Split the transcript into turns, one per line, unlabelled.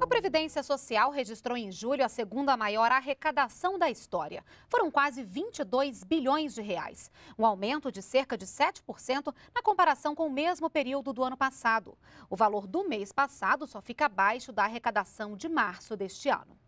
A Previdência Social registrou em julho a segunda maior arrecadação da história. Foram quase 22 bilhões de reais, um aumento de cerca de 7% na comparação com o mesmo período do ano passado. O valor do mês passado só fica abaixo da arrecadação de março deste ano.